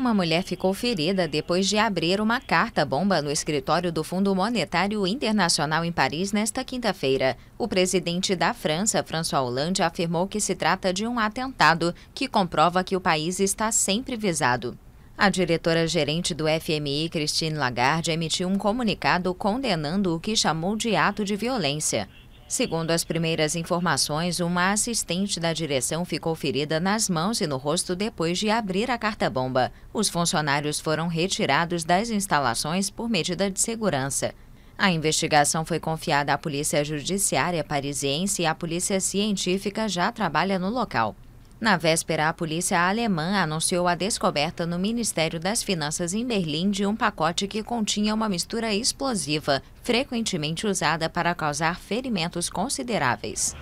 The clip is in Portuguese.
Uma mulher ficou ferida depois de abrir uma carta-bomba no escritório do Fundo Monetário Internacional em Paris nesta quinta-feira. O presidente da França, François Hollande, afirmou que se trata de um atentado que comprova que o país está sempre visado. A diretora-gerente do FMI, Christine Lagarde, emitiu um comunicado condenando o que chamou de ato de violência. Segundo as primeiras informações, uma assistente da direção ficou ferida nas mãos e no rosto depois de abrir a carta-bomba. Os funcionários foram retirados das instalações por medida de segurança. A investigação foi confiada à Polícia Judiciária Parisiense e a Polícia Científica já trabalha no local. Na véspera, a polícia alemã anunciou a descoberta no Ministério das Finanças em Berlim de um pacote que continha uma mistura explosiva, frequentemente usada para causar ferimentos consideráveis.